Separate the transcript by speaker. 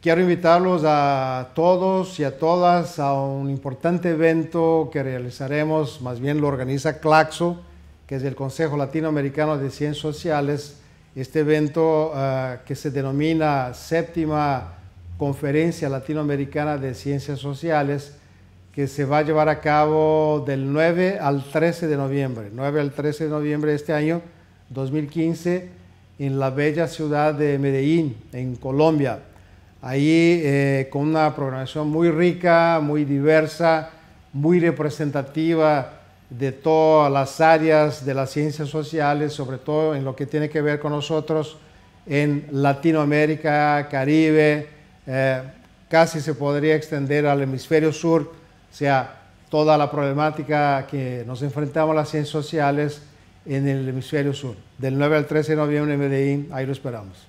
Speaker 1: Quiero invitarlos a todos y a todas a un importante evento que realizaremos, más bien lo organiza Claxo, que es el Consejo Latinoamericano de Ciencias Sociales. Este evento eh, que se denomina Séptima Conferencia Latinoamericana de Ciencias Sociales, que se va a llevar a cabo del 9 al 13 de noviembre, 9 al 13 de noviembre de este año 2015 en la bella ciudad de Medellín, en Colombia. Ahí eh, con una programación muy rica, muy diversa, muy representativa de todas las áreas de las ciencias sociales, sobre todo en lo que tiene que ver con nosotros en Latinoamérica, Caribe, eh, casi se podría extender al hemisferio sur, o sea, toda la problemática que nos enfrentamos las ciencias sociales en el hemisferio sur. Del 9 al 13 de noviembre en Medellín, ahí lo esperamos.